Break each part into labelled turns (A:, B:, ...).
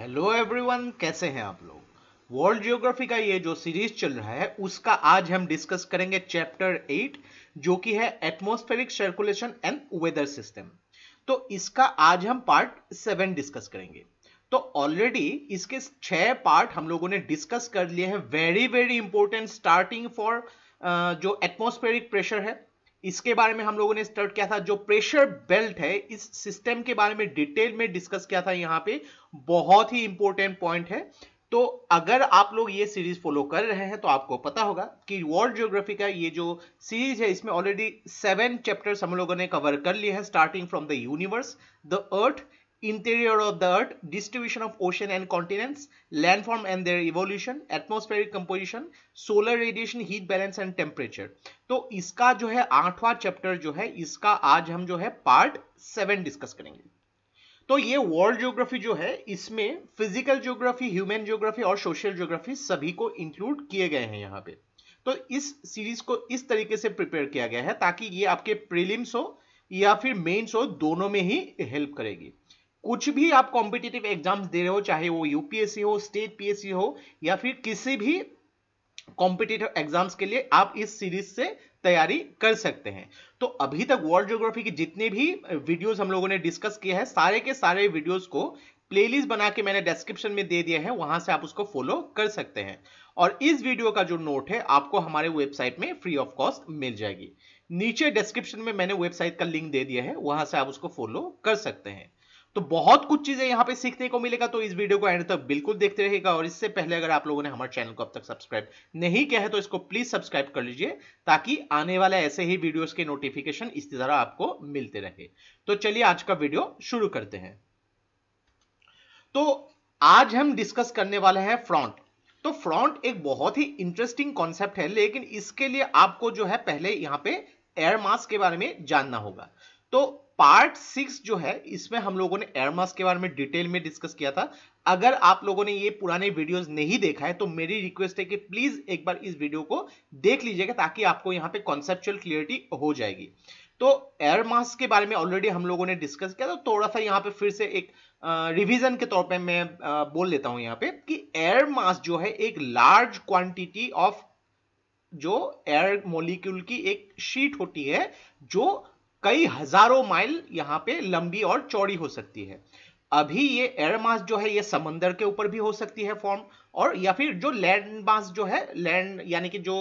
A: Hello everyone कैसे हैं आप लोग वर्ल्ड जियोग्राफी का ये जो सीरीज चल रहा है उसका आज हम डिस्कस करेंगे चैप्टर एट जो कि है atmospheric circulation and weather system तो इसका आज हम पार्ट सेवन डिस्कस करेंगे तो ऑलरेडी इसके छह पार्ट हम लोगों ने डिस्कस कर लिए हैं very very important starting for जो एटमोस्फेरिक प्रेशर है इसके बारे में हम लोगों ने स्टार्ट किया था जो प्रेशर बेल्ट है इस सिस्टम के बारे में डिटेल में डिस्कस किया था यहाँ पे बहुत ही इंपॉर्टेंट पॉइंट है तो अगर आप लोग ये सीरीज फॉलो कर रहे हैं तो आपको पता होगा कि वर्ल्ड ज्योग्राफी का ये जो सीरीज है इसमें ऑलरेडी सेवन चैप्टर्स हम लोगों ने कवर कर लिए हैं starting from the universe the earth interior of the earth, distribution of ocean and continents, landform and their evolution, atmospheric composition, solar radiation, heat balance and temperature. to iska jo hai आठवां chapter jo hai iska aaj hum jo hai part 7 discuss karenge तो ये world geography जो है इसमें physical geography human geography और social geography सभी को include किए गए हैं यहाँ पे तो इस सीरीज को इस तरीके से प्रिपेयर किया गया है ताकि ये आपके प्रीलिम्स हो या फिर मेंस हो दोनों में ही हेल्प करेगी कुछ भी आप कॉम्पिटेटिव एग्जाम्स दे रहे हो चाहे वो यूपीएससी हो स्टेट पीएससी हो या फिर किसी भी कॉम्पिटेटिव एग्जाम्स के लिए आप इस सीरीज से तैयारी कर सकते हैं तो अभी तक वर्ल्ड ज्योग्राफी के जितने भी वीडियोस हम लोगों ने डिस्कस किए हैं सारे के सारे वीडियोस को प्लेलिस्ट बना के मैंने डिस्क्रिप्शन में दे दिया है वहां से आप उसको फॉलो कर सकते हैं और इस वीडियो का जो नोट है आपको हमारे वेबसाइट में फ्री ऑफ कॉस्ट मिल जाएगी नीचे डिस्क्रिप्शन में मैंने वेबसाइट का लिंक दे दिया है वहां से आप उसको फॉलो कर सकते हैं तो बहुत कुछ चीजें यहाँ पे सीखने को मिलेगा तो इस वीडियो को एंड तक बिल्कुल देखते रहेगा और इससे पहले अगर आप लोगों ने हमारे चैनल को अब तक सब्सक्राइब नहीं किया है तो इसको प्लीज सब्सक्राइब कर लीजिए ताकि आने वाले ऐसे ही वीडियोस के नोटिफिकेशन इस तरह आपको मिलते रहे तो चलिए आज का वीडियो शुरू करते हैं तो आज हम डिस्कस करने वाले हैं फ्रॉन्ट तो फ्रॉन्ट एक बहुत ही इंटरेस्टिंग कॉन्सेप्ट है लेकिन इसके लिए आपको जो है पहले यहाँ पे एयर मास के बारे में जानना होगा तो पार्ट सिक्स जो है इसमें हम लोगों ने एयरमास के बारे में डिटेल में डिस्कस किया था अगर आप लोगों ने ये पुराने वीडियोस नहीं देखा है तो मेरी रिक्वेस्ट है कि प्लीज एक बार इस वीडियो को देख लीजिएगा ताकि आपको यहाँ पे कॉन्सेप्चुअल क्लियरिटी हो जाएगी तो एयर मास के बारे में ऑलरेडी हम लोगों ने डिस्कस किया तो थोड़ा सा यहाँ पे फिर से एक रिवीजन के तौर पे मैं आ, बोल लेता हूं यहाँ पे कि एयर मास जो है एक लार्ज क्वांटिटी ऑफ जो एयर मॉलिक्यूल की एक शीट होती है जो कई हजारों माइल यहाँ पे लंबी और चौड़ी हो सकती है अभी ये एयर मास जो है ये समंदर के ऊपर भी हो सकती है फॉर्म और या फिर जो लैंड मास जो है लैंड यानी कि जो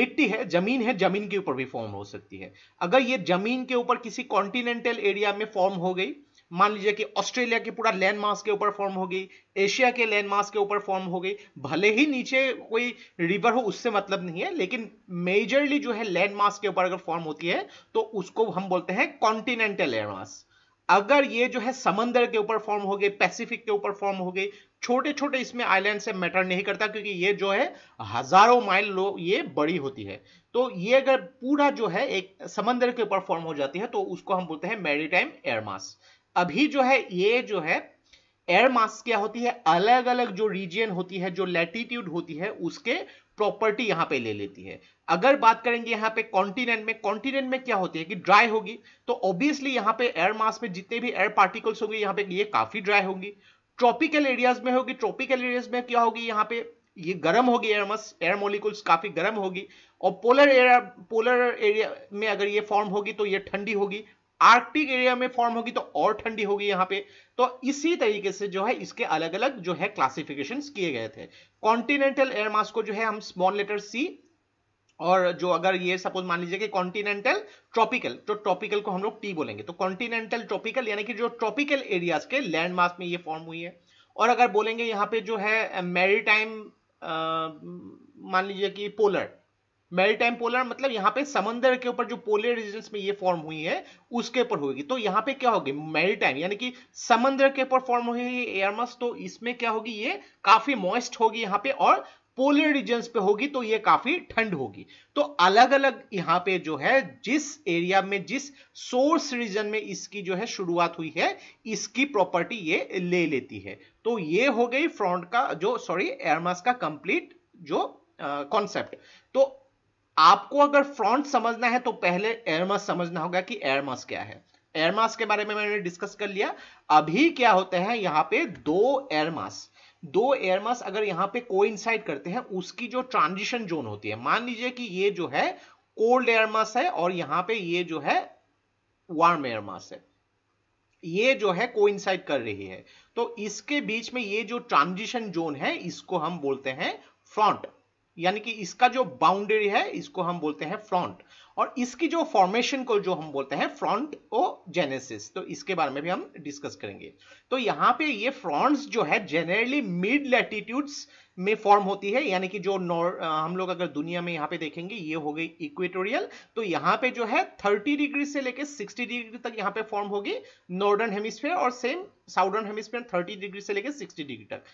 A: मिट्टी है जमीन है जमीन के ऊपर भी फॉर्म हो सकती है अगर ये जमीन के ऊपर किसी कॉन्टिनेंटल एरिया में फॉर्म हो गई मान लीजिए कि ऑस्ट्रेलिया की पूरा लैंड मास के ऊपर फॉर्म होगी एशिया के लैंड मास के ऊपर फॉर्म हो गई भले ही नीचे कोई रिवर हो उससे मतलब नहीं है लेकिन मेजरली जो है लैंड मास के ऊपर अगर फॉर्म होती है तो उसको हम बोलते हैं कॉन्टिनेंटल लैंड मास अगर ये जो है समंदर के ऊपर फॉर्म हो गए पैसिफिक के ऊपर फॉर्म हो गई छोटे छोटे इसमें आइलैंड से मैटर नहीं करता क्योंकि ये जो है हजारों माइल लो ये बड़ी होती है तो ये अगर पूरा जो है एक समंदर के ऊपर फॉर्म हो जाती है तो उसको हम बोलते हैं मेरी टाइम एयरमास अभी जो है ये जो है एयर मास क्या होती है अलग अलग जो रीजियन होती है जो लैटिट्यूड होती है उसके प्रॉपर्टी यहां पे ले लेती है अगर बात करेंगे यहां पे कॉन्टिनेंट में कॉन्टिनेंट में क्या होती है कि ड्राई होगी तो ऑब्वियसली यहां पे एयर मास में जितने भी एयर पार्टिकल्स होंगे यहां पे ये काफी ड्राई होंगी ट्रॉपिकल एरियाज में होगी ट्रॉपिकल एरियाज में क्या होगी यहां पे ये गर्म होगी एयर मास एयर मोलिकुल्स काफी गर्म होगी और पोलर एरिया पोलर एरिया में अगर ये फॉर्म होगी तो ये ठंडी होगी आर्कटिक एरिया में फॉर्म होगी तो और ठंडी होगी यहाँ पे तो इसी तरीके से जो है इसके अलग अलग जो है क्लासिफिकेशन किए गए थे कॉन्टिनेंटल एयर मास को जो है हम स्मॉल लेटर सी और जो अगर ये सपोज मान लीजिए कि कॉन्टिनेंटल ट्रॉपिकल तो ट्रॉपिकल को हम लोग टी बोलेंगे तो कॉन्टिनेंटल ट्रॉपिकल यानी कि जो ट्रॉपिकल एरियाज के लैंड मार्क्स में ये फॉर्म हुई है और अगर बोलेंगे यहाँ पे जो है मैरीटाइम मान लीजिए कि पोलर मेरीटाइम पोलर मतलब यहाँ पे समंदर के ऊपर जो पोलर रीजन में ये फॉर्म हुई है उसके ऊपर होगी तो यहाँ पे क्या होगी मेरीटाइम यानी कि समंदर के ऊपर फॉर्म हुई है ये एयरमस तो इसमें क्या होगी ये काफी मॉइस्ट होगी यहाँ पे और पोलर रीजन पे होगी तो ये काफी ठंड होगी तो अलग अलग यहाँ पे जो है जिस एरिया में जिस सोर्स रीजन में इसकी जो है शुरुआत हुई है इसकी प्रॉपर्टी ये ले लेती है तो ये हो गई फ्रॉन्ट का जो सॉरी एयरमस का कंप्लीट जो कॉन्सेप्ट uh, तो आपको अगर फ्रॉन्ट समझना है तो पहले एयरमास समझना होगा कि एयरमास क्या है एयरमास के बारे में मैंने डिस्कस कर लिया अभी क्या होते हैं यहाँ पे दो एयरमास दो एयरमास अगर यहाँ पे कोइंसाइड करते हैं उसकी जो ट्रांजिशन जोन होती है मान लीजिए कि ये जो है कोल्ड एयरमास है और यहाँ पे ये जो है वार्म एयरमास है ये जो है कोइंसाइड कर रही है तो इसके बीच में ये जो ट्रांजिशन जोन है इसको हम बोलते हैं फ्रंट यानी कि इसका जो बाउंड्री है इसको हम बोलते हैं फ्रंट और इसकी जो फॉर्मेशन को जो हम बोलते हैं फ्रंट ओ जेनेसिस तो इसके बारे में भी हम डिस्कस करेंगे तो यहाँ पे ये फ्रंट्स जो है जनरली मिड लैटिट्यूड्स में फॉर्म होती है यानी कि जो नॉर हम लोग अगर दुनिया में यहाँ पे देखेंगे ये हो गई इक्वेटोरियल तो यहाँ पे जो है थर्टी डिग्री से लेकर सिक्सटी डिग्री तक यहाँ पे फॉर्म होगी नॉर्दर्न हेमिस्फेयर और same southern hemisphere thirty degree से लेकर सिक्सटी डिग्री तक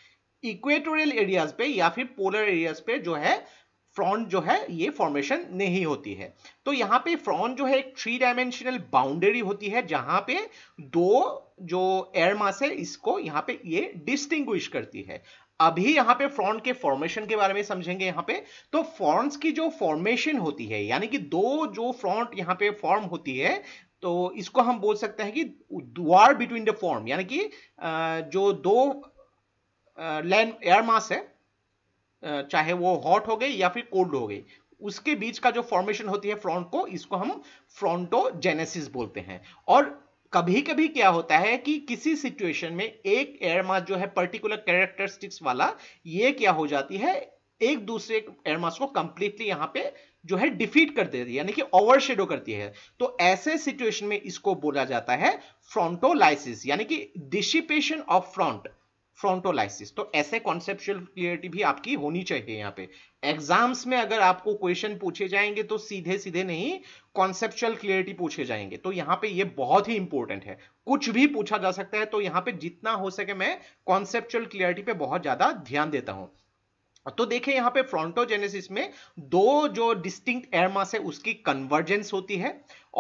A: इक्वेटोरियल एरियाज पे या फिर पोलर एरियाज पे जो है फ्रॉन जो है ये फॉर्मेशन नहीं होती है तो यहाँ पे फ्रॉन जो है एक थ्री डायमेंशनल बाउंड्री होती है जहां पे दो जो एयर मास है इसको यहाँ पे ये डिस्टिंग करती है अभी यहाँ पे फ्रॉन के फॉर्मेशन के बारे में समझेंगे यहाँ पे तो फ्रॉन्स की जो फॉर्मेशन होती है यानी कि दो जो फ्रॉन्ट यहाँ पे फॉर्म होती है तो इसको हम बोल सकते हैं कि द्वार बिटवीन द फॉर्म यानी कि जो दो लैंड एयर मास है चाहे वो हॉट हो गई या फिर कोल्ड हो गई उसके बीच का जो फॉर्मेशन होती है फ्रॉन्ट को इसको हम फ्रॉन्टोजेनेसिस बोलते हैं और कभी कभी क्या होता है कि किसी सिचुएशन में एक एयर मास जो है पर्टिकुलर कैरेक्टरिस्टिक्स वाला ये क्या हो जाती है एक दूसरे एयर मास को कंप्लीटली यहां पे जो है डिफीट कर देती है यानी कि ओवरशेडो करती है तो ऐसे सिचुएशन में इसको बोला जाता है फ्रॉन्टोलाइसिस यानी कि डिसिपेशन ऑफ फ्रॉन्ट फ्रोंटोलाइसिस तो ऐसे कॉन्सेप्चुअल क्लियरिटी भी आपकी होनी चाहिए यहाँ पे एग्जाम्स में अगर आपको क्वेश्चन पूछे जाएंगे तो सीधे सीधे नहीं कॉन्सेप्चुअल क्लियरिटी पूछे जाएंगे तो यहाँ पे ये बहुत ही इंपॉर्टेंट है कुछ भी पूछा जा सकता है तो यहाँ पे जितना हो सके मैं कॉन्सेप्चुअल क्लियरिटी पे बहुत ज्यादा ध्यान देता हूँ तो देखें यहाँ पे फ्रॉन्टोजेनेसिस में दो जो डिस्टिंक्ट मास है उसकी कन्वर्जेंस होती है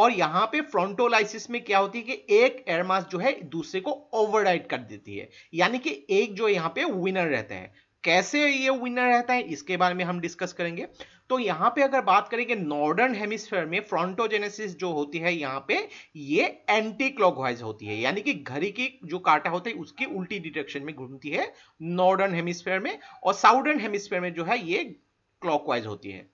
A: और यहाँ पे फ्रॉन्टोलाइसिस में क्या होती है कि एक एयरमास जो है दूसरे को ओवरराइड कर देती है यानी कि एक जो यहाँ पे विनर रहते हैं कैसे ये विनर रहता है इसके बारे में हम डिस्कस करेंगे तो यहां पे अगर बात करेंगे नॉर्दर्न हेमिस्फेयर में फ्रॉन्टोजेनेसिस जो होती है यहाँ पे ये एंटी क्लॉकवाइज होती है यानी कि घड़ी की जो काटा होता है उसकी उल्टी डिरेक्शन में घूमती है नॉर्दर्न हेमिस्फेयर में और साउदर्न हेमिस्फेयर में जो है ये क्लॉकवाइज होती है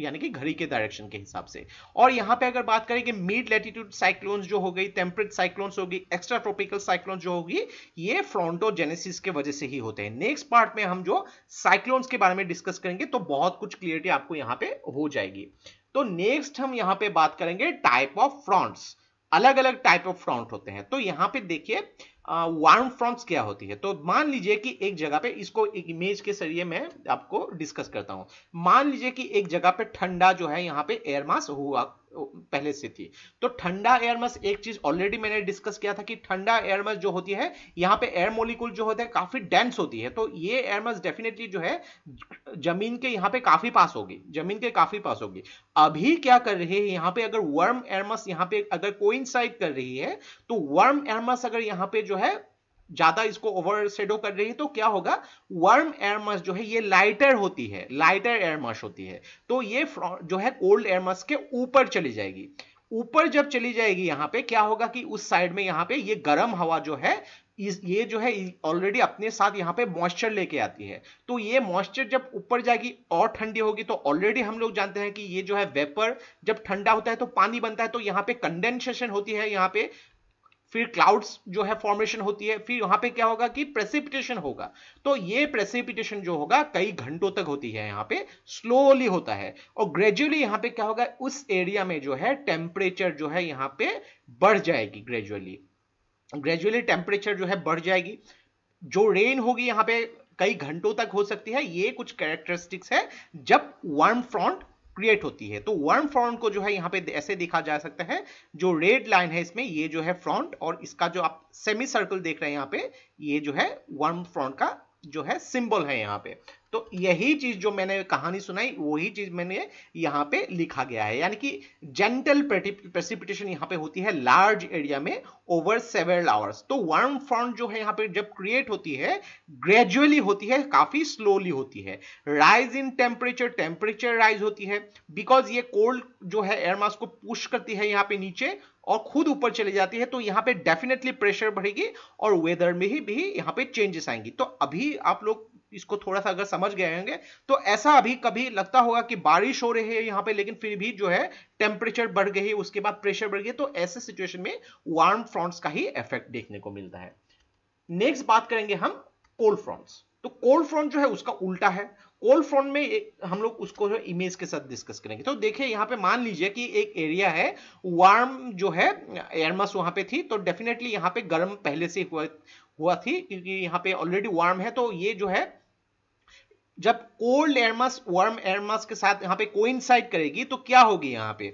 A: यानी कि घड़ी के डायरेक्शन के हिसाब से और यहां पे अगर बात करें कि मिड लेटीट्यूड साइक्लोन्स जो हो गई टेम्परेट साइक्लोन्स होगी एक्स्ट्रा ट्रॉपिकल साइक्लोन्स जो होगी ये फ्रॉन्टोजेनेसिस के वजह से ही होते हैं नेक्स्ट पार्ट में हम जो साइक्लोन्स के बारे में डिस्कस करेंगे तो बहुत कुछ क्लियरिटी आपको यहाँ पे हो जाएगी तो नेक्स्ट हम यहाँ पे बात करेंगे टाइप ऑफ फ्रॉन्ट्स अलग अलग टाइप ऑफ फ्रॉन्ट होते हैं तो यहाँ पे देखिए वार्म फ्रॉम्स क्या होती है तो मान लीजिए कि एक जगह पे इसको एक इमेज के जरिए मैं आपको डिस्कस करता हूं मान लीजिए कि एक जगह पे ठंडा जो है यहाँ पे एयर मास हुआ पहले से थी तो ठंडा एयरमस एक चीज ऑलरेडी मैंने डिस्कस किया था कि ठंडा एयरमस जो होती है यहाँ पे एयर मोलिकुल जो होते हैं काफी डेंस होती है तो ये एयरमस डेफिनेटली जो है जमीन के यहाँ पे काफी पास होगी जमीन के काफी पास होगी अभी क्या कर रही है यहाँ पे अगर वर्म एयरमस यहाँ पे अगर कोइंसाइड कर रही है तो वर्म एयरमस अगर यहाँ पे जो है ज्यादा इसको ओवरशेडो कर रही है तो क्या होगा वर्म एयरमस जो है ये लाइटर होती है लाइटर एयरमस होती है तो ये जो है कोल्ड एयरमस के ऊपर चली जाएगी ऊपर जब चली जाएगी यहां पे क्या होगा कि उस साइड में यहां पे ये गर्म हवा जो है ये जो है ऑलरेडी अपने साथ यहाँ पे मॉइस्चर लेके आती है तो ये मॉइस्चर जब ऊपर जाएगी और ठंडी होगी तो ऑलरेडी हम लोग जानते हैं कि ये जो है वेपर जब ठंडा होता है तो पानी बनता है तो यहाँ पे कंडेंसेशन होती है यहाँ पे फिर क्लाउड्स जो है फॉर्मेशन होती है फिर यहां पे क्या होगा कि प्रेसिपिटेशन होगा तो ये प्रेसिपिटेशन जो होगा कई घंटों तक होती है यहाँ पे स्लोली होता है और ग्रेजुअली यहाँ पे क्या होगा उस एरिया में जो है टेम्परेचर जो है यहाँ पे बढ़ जाएगी ग्रेजुअली ग्रेजुअली टेम्परेचर जो है बढ़ जाएगी जो रेन होगी यहाँ पे कई घंटों तक हो सकती है ये कुछ कैरेक्टरिस्टिक्स है जब वार्म फ्रंट क्रिएट होती है तो वर्म फ्रंट को जो है यहाँ पे ऐसे देखा जा सकता है जो रेड लाइन है इसमें ये जो है फ्रंट और इसका जो आप सेमी सर्कल देख रहे हैं यहाँ पे ये जो है वर्म फ्रंट का जो है सिंबल है यहाँ पे तो यही चीज जो मैंने कहानी सुनाई वही चीज मैंने यहाँ पे लिखा गया है यानी कि जेंटल प्रेसिपिटेशन यहाँ पे होती है लार्ज एरिया में ओवर सेवरल आवर्स तो वर्म फ्रंट जो है यहाँ पे जब क्रिएट होती है ग्रेजुअली होती है काफी स्लोली होती है rise in temperature temperature rise होती है बिकॉज ये कोल्ड जो है एयरमास को पुश करती है यहाँ पे नीचे और खुद ऊपर चली जाती है तो यहाँ पे डेफिनेटली प्रेशर बढ़ेगी और वेदर में ही भी यहाँ पे चेंजेस आएंगी तो अभी आप लोग इसको थोड़ा सा अगर समझ गए होंगे तो ऐसा अभी कभी लगता होगा कि बारिश हो रही है यहाँ पे लेकिन फिर भी जो है टेम्परेचर बढ़ गई उसके बाद प्रेशर बढ़ गई तो ऐसे सिचुएशन में वार्म फ्रॉन्ट्स का ही इफेक्ट देखने को मिलता है नेक्स्ट बात करेंगे हम कोल्ड फ्रॉन्ट्स तो कोल्ड फ्रंट जो है उसका उल्टा है कोल्ड फ्रंट में हम लोग उसको जो इमेज के साथ डिस्कस करेंगे तो देखिए यहाँ पे मान लीजिए कि एक एरिया है वार्म जो है एयरमस वहां पे थी तो डेफिनेटली यहाँ पे गर्म पहले से हुआ हुआ थी क्योंकि यहाँ पे ऑलरेडी वार्म है तो ये जो है जब कोल्ड एयरमस वार्म एयरमस के साथ यहाँ पे कोइंसाइड करेगी तो क्या होगी यहाँ पे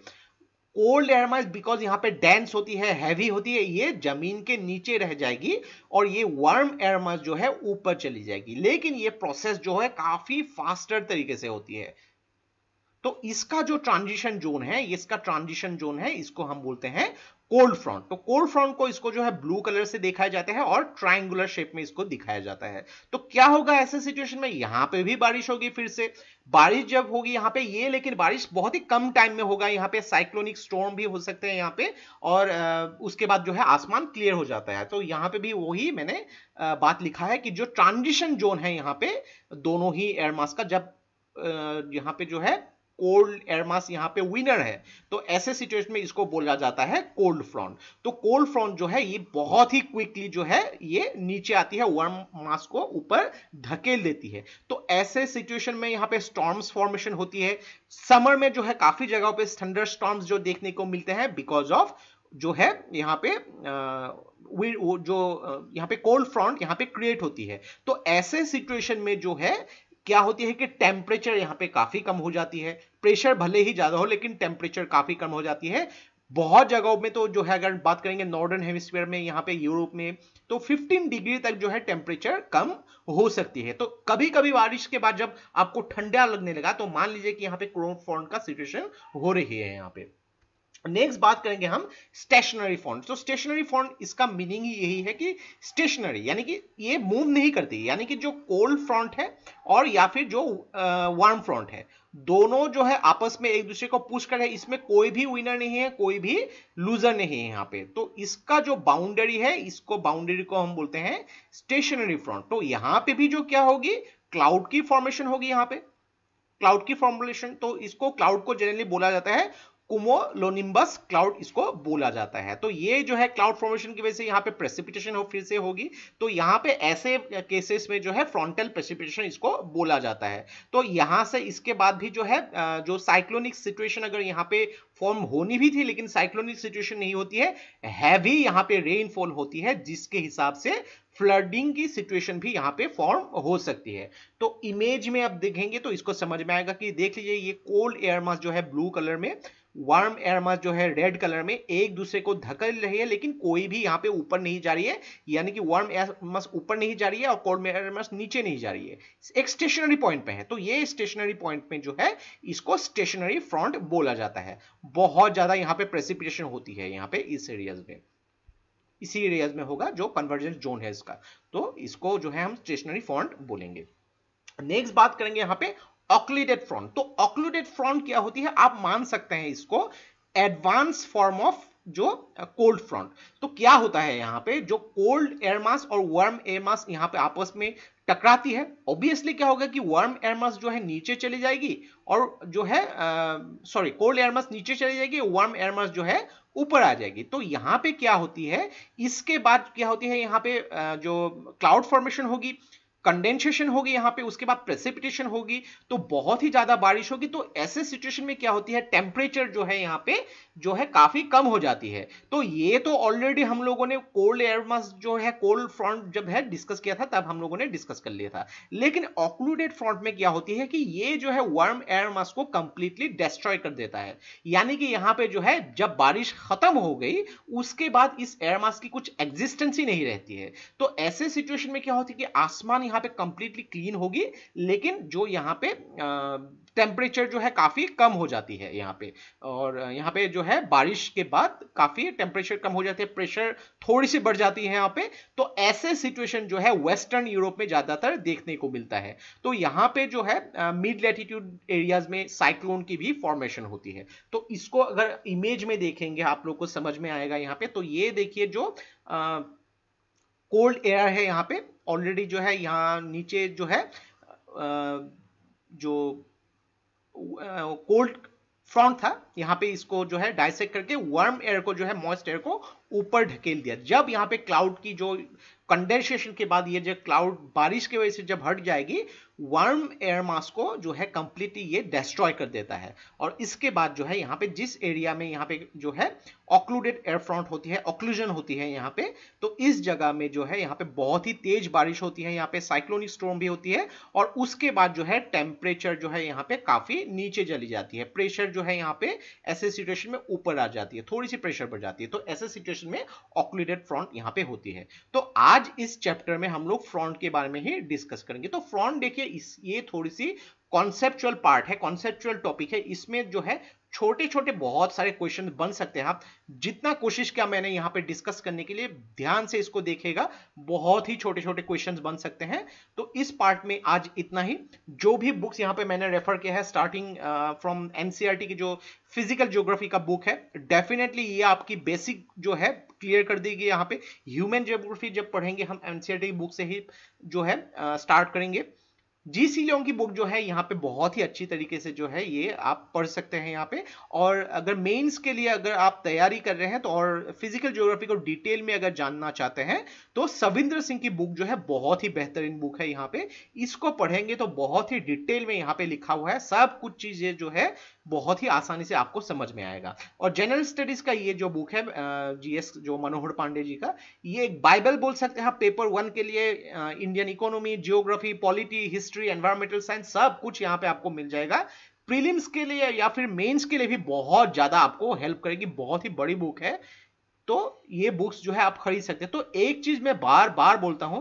A: कोल्ड मास बिकॉज यहाँ पे डेंस होती है हैवी होती है ये जमीन के नीचे रह जाएगी और ये वर्म मास जो है ऊपर चली जाएगी लेकिन ये प्रोसेस जो है काफी फास्टर तरीके से होती है तो इसका जो ट्रांजिशन जोन है इसका ट्रांजिशन जोन है इसको हम बोलते हैं कोल्ड फ्रंट तो कोल्ड फ्रंट को इसको जो है ब्लू कलर से देखा जाता है और ट्राइंगुलर शेप में इसको दिखाया जाता है तो क्या होगा ऐसे सिचुएशन में यहां पे भी बारिश होगी फिर से बारिश जब होगी यहाँ पे ये लेकिन बारिश बहुत ही कम टाइम में होगा यहाँ पे साइक्लोनिक स्टॉर्म भी हो सकते हैं यहाँ पे और उसके बाद जो है आसमान क्लियर हो जाता है तो यहाँ पे भी वही मैंने बात लिखा है कि जो ट्रांजिशन जोन है यहाँ पे दोनों ही एयरमास का जब यहाँ पे जो है कोल्ड एयर मास यहाँ पे विनर है तो ऐसे सिचुएशन में इसको बोला जाता है कोल्ड फ्रंट तो कोल्ड फ्रंट जो है ये बहुत ही क्विकली जो है ये नीचे आती है वार्म मास को ऊपर धकेल देती है तो ऐसे सिचुएशन में यहां पे स्टॉर्म्स फॉर्मेशन होती है समर में जो है काफी जगहों पे थंडर स्टॉर्म्स जो देखने को मिलते हैं बिकॉज ऑफ जो है यहाँ पे आ, जो यहाँ पे कोल्ड फ्रंट यहाँ पे क्रिएट होती है तो ऐसे सिचुएशन में जो है क्या होती है कि टेम्परेचर यहाँ पे काफी कम हो जाती है प्रेशर भले ही ज्यादा हो लेकिन टेम्परेचर काफी कम हो जाती है बहुत जगहों में तो जो है अगर बात करेंगे नॉर्दर्न हेमिस्फीयर में यहाँ पे यूरोप में तो 15 डिग्री तक जो है टेम्परेचर कम हो सकती है तो कभी कभी बारिश के बाद जब आपको ठंडा लगने लगा तो मान लीजिए कि यहाँ पे क्रोन फोन का सिचुएशन हो रही है यहाँ पे नेक्स्ट बात करेंगे हम स्टेशनरी फॉन्ट तो स्टेशनरी फॉन्ट इसका मीनिंग ही यही है कि स्टेशनरी यानी कि ये मूव नहीं करती यानी कि जो कोल्ड फ्रंट है और या फिर जो वार्म फ्रंट है दोनों जो है आपस में एक दूसरे को पुश कर है इसमें कोई भी विनर नहीं है कोई भी लूजर नहीं है यहाँ पे तो इसका जो बाउंड्री है इसको बाउंड्री को हम बोलते हैं स्टेशनरी फ्रंट तो यहाँ पे भी जो क्या होगी क्लाउड की फॉर्मेशन होगी यहाँ पे क्लाउड की फॉर्मुलेशन तो इसको क्लाउड को जनरली बोला जाता है कुमोलोनिम्बस क्लाउड इसको बोला जाता है तो ये जो है क्लाउड फॉर्मेशन की वजह से यहाँ पे प्रेसिपिटेशन हो फिर से होगी तो यहाँ पे ऐसे केसेस में जो है फ्रंटल प्रेसिपिटेशन इसको बोला जाता है तो यहाँ से इसके बाद भी जो है जो साइक्लोनिक सिचुएशन अगर यहाँ पे फॉर्म होनी भी थी लेकिन साइक्लोनिक सिचुएशन नहीं होती है हैवी यहाँ पे रेनफॉल होती है जिसके हिसाब से फ्लडिंग की सिचुएशन भी यहाँ पे फॉर्म हो सकती है तो इमेज में आप देखेंगे तो इसको समझ में आएगा कि देख लीजिए ये कोल्ड एयर मास जो है ब्लू कलर में वार्म मास जो है रेड कलर में एक दूसरे को धकल रही है लेकिन कोई भी यहाँ पे ऊपर नहीं जा रही है यानी कि वार्म मास ऊपर नहीं जा रही है और कोल्ड मास नीचे नहीं जा रही है एक स्टेशनरी पॉइंट पे है तो ये स्टेशनरी पॉइंट में जो है इसको स्टेशनरी फ्रंट बोला जाता है बहुत ज्यादा यहाँ पे प्रेसिपिटेशन होती है यहाँ पे इस एरियाज में इसी एरियाज में होगा जो कन्वर्जेंस जोन है इसका तो इसको जो है हम स्टेशनरी फ्रंट बोलेंगे नेक्स्ट बात करेंगे यहाँ पे ऑक्लूडेड फ्रंट तो ऑक्लूडेड फ्रंट क्या होती है आप मान सकते हैं इसको एडवांस फॉर्म ऑफ जो कोल्ड uh, फ्रंट तो क्या होता है यहां पे जो कोल्ड एयर मास और वर्म एयर मास यहाँ पे आपस में टकराती है ऑब्वियसली क्या होगा कि वर्म एयर मास जो है नीचे चली जाएगी और जो है सॉरी कोल्ड एयर मास नीचे चली जाएगी वर्म एयर मास जो है ऊपर आ जाएगी तो यहां पे क्या होती है इसके बाद क्या होती है यहां पे आ, uh, जो क्लाउड फॉर्मेशन होगी कंडेंसेशन होगी यहाँ पे उसके बाद प्रेसिपिटेशन होगी तो बहुत ही ज्यादा बारिश होगी तो ऐसे सिचुएशन में क्या होती है टेम्परेचर जो है यहाँ पे जो है काफी कम हो जाती है तो ये तो ऑलरेडी हम लोगों ने कोल्ड एयर जो है कोल्ड फ्रंट जब है डिस्कस किया था तब हम लोगों ने डिस्कस कर लिया था लेकिन ऑक्लूडेड फ्रंट में क्या होती है कि ये जो है वर्म मास को कंप्लीटली डिस्ट्रॉय कर देता है यानी कि यहाँ पे जो है जब बारिश खत्म हो गई उसके बाद इस एयरमास की कुछ एग्जिस्टेंस ही नहीं रहती है तो ऐसे सिचुएशन में क्या होती है कि आसमान यहाँ पे कंप्लीटली क्लीन होगी लेकिन जो यहाँ पे टेम्परेचर जो है काफ़ी कम हो जाती है यहाँ पे और यहाँ पे जो है बारिश के बाद काफ़ी टेम्परेचर कम हो जाते हैं प्रेशर थोड़ी सी बढ़ जाती है यहाँ पे तो ऐसे सिचुएशन जो है वेस्टर्न यूरोप में ज़्यादातर देखने को मिलता है तो यहाँ पे जो है मिड लेटीट्यूड एरियाज में साइक्लोन की भी फॉर्मेशन होती है तो इसको अगर इमेज में देखेंगे आप लोग को समझ में आएगा यहाँ पे तो ये देखिए जो कोल्ड एयर है यहाँ पे ऑलरेडी जो है यहाँ नीचे जो है जो कोल्ड फ्रंट था यहाँ पे इसको जो है डायसेक करके वर्म एयर को जो है मॉइस्ट एयर को ऊपर ढकेल दिया जब यहाँ पे क्लाउड की जो कंडेंसेशन के बाद ये जो क्लाउड बारिश की वजह से जब हट जाएगी वर्म एयर मास को जो है कंप्लीटली ये डिस्ट्रॉय कर देता है और इसके बाद जो है यहाँ पे जिस एरिया में यहाँ पे जो है ऑक्लूडेड एयर फ्रंट होती है ऑक्लूजन होती है यहाँ पे तो इस जगह में जो है यहाँ पे बहुत ही तेज बारिश होती है यहाँ पे साइक्लोनिक स्टोम भी होती है और उसके बाद जो है टेम्परेचर जो है यहाँ पे काफी नीचे चली जाती है प्रेशर जो है यहाँ पे ऐसे सिचुएशन में ऊपर आ जाती है थोड़ी सी प्रेशर बढ़ जाती है तो ऐसे सिचुएशन में ऑक्लूडेड फ्रंट यहाँ पे होती है तो आज इस चैप्टर में हम लोग फ्रंट के बारे में ही डिस्कस करेंगे तो फ्रंट देखिए है इस ये थोड़ी सी कॉन्सेप्चुअल पार्ट है कॉन्सेप्चुअल टॉपिक है इसमें जो है छोटे छोटे बहुत सारे क्वेश्चन बन सकते हैं आप जितना कोशिश किया मैंने यहाँ पे डिस्कस करने के लिए ध्यान से इसको देखेगा बहुत ही छोटे छोटे क्वेश्चंस बन सकते हैं तो इस पार्ट में आज इतना ही जो भी बुक्स यहाँ पे मैंने रेफर किया है स्टार्टिंग फ्रॉम एनसीईआरटी की जो फिजिकल ज्योग्राफी का बुक है डेफिनेटली ये आपकी बेसिक जो है क्लियर कर देगी यहाँ पे ह्यूमन ज्योग्राफी जब पढ़ेंगे हम एनसीईआरटी e बुक से ही जो है स्टार्ट uh, करेंगे जी सी लियोंग की बुक जो है यहाँ पे बहुत ही अच्छी तरीके से जो है ये आप पढ़ सकते हैं यहाँ पे और अगर मेंस के लिए अगर आप तैयारी कर रहे हैं तो और फिजिकल ज्योग्राफी को डिटेल में अगर जानना चाहते हैं तो सविंद्र सिंह की बुक जो है बहुत ही बेहतरीन बुक है यहाँ पे इसको पढ़ेंगे तो बहुत ही डिटेल में यहाँ पे लिखा हुआ है सब कुछ चीजें जो है बहुत ही आसानी से आपको समझ में आएगा और जनरल स्टडीज का ये जो बुक है जीएस जो मनोहर पांडे जी का ये एक बाइबल बोल सकते हैं पेपर वन के लिए Indian economy geography polity history environmental science सब कुछ यहाँ पे आपको मिल जाएगा प्रीलिम्स के लिए या फिर मेंस के लिए भी बहुत ज़्यादा आपको हेल्प करेगी बहुत ही बड़ी बुक है तो ये बुक्स जो है आप खरीद सकते हैं तो एक चीज मैं बार बार बोलता हूं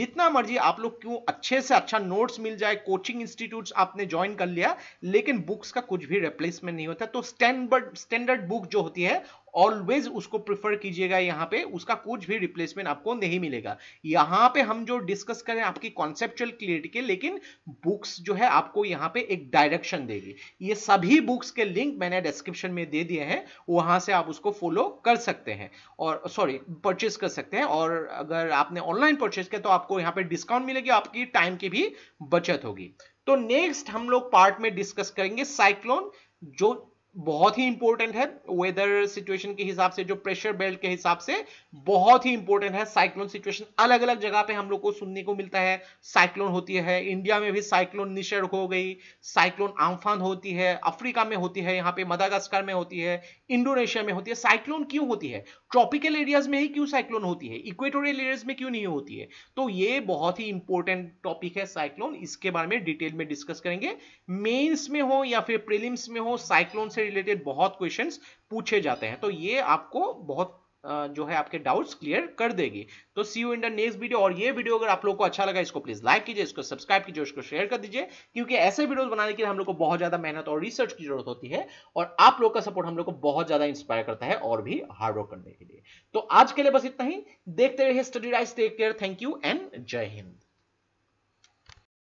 A: जितना मर्जी आप लोग क्यों अच्छे से अच्छा नोट्स मिल जाए कोचिंग इंस्टीट्यूट आपने ज्वाइन कर लिया लेकिन बुक्स का कुछ भी रिप्लेसमेंट नहीं होता तो स्टैंडर्ड स्टैंडर्ड बुक जो होती है ऑलवेज उसको प्रिफर कीजिएगा यहाँ पे उसका कुछ भी रिप्लेसमेंट आपको नहीं मिलेगा यहाँ पे हम जो डिस्कस करें आपकी कॉन्सेप्चुअल क्लियरिटी के लेकिन बुक्स जो है आपको यहाँ पे एक डायरेक्शन देगी ये सभी बुक्स के लिंक मैंने डिस्क्रिप्शन में दे दिए हैं वहां से आप उसको फॉलो कर सकते हैं और सॉरी परचेज कर सकते हैं और अगर आपने ऑनलाइन परचेज किया तो आपको यहाँ पे डिस्काउंट मिलेगी आपकी टाइम की भी बचत होगी तो नेक्स्ट हम लोग पार्ट में डिस्कस करेंगे साइक्लोन जो बहुत ही इंपॉर्टेंट है वेदर सिचुएशन के हिसाब से जो प्रेशर बेल्ट के हिसाब से बहुत ही इंपॉर्टेंट है साइक्लोन सिचुएशन अलग अलग जगह पे हम लोग को सुनने को मिलता है साइक्लोन होती है इंडिया में भी साइक्लोन निशर हो गई साइक्लोन आमफान होती है अफ्रीका में होती है यहाँ पे मदागास्कर में होती है इंडोनेशिया में होती है साइक्लोन क्यों होती है ट्रॉपिकल एरियाज में ही क्यों साइक्लोन होती है इक्वेटोरियल एरियाज में क्यों नहीं होती है तो ये बहुत ही इंपॉर्टेंट टॉपिक है साइक्लोन इसके बारे में डिटेल में डिस्कस करेंगे मेन्स में हो या फिर प्रिलिम्स में हो साइक्लोन से रिलेटेड बहुत क्वेश्चन पूछे जाते हैं तो ये आपको बहुत जो है आपके डाउट्स क्लियर कर देगी तो see you in the next video और ये वीडियो अगर आप लोग को अच्छा लगा इसको प्लीज लाइक कीजिए इसको सब्सक्राइब कीजिए इसको शेयर कर दीजिए क्योंकि ऐसे वीडियोस बनाने के लिए हम लोग को बहुत ज्यादा मेहनत और रिसर्च की जरूरत होती है और आप लोग का सपोर्ट हम लोग को बहुत ज्यादा इंस्पायर करता है और भी हार्ड वर्क करने के लिए तो आज के लिए बस इतना ही देखते रहिए study rise take care thank you and जय हिंद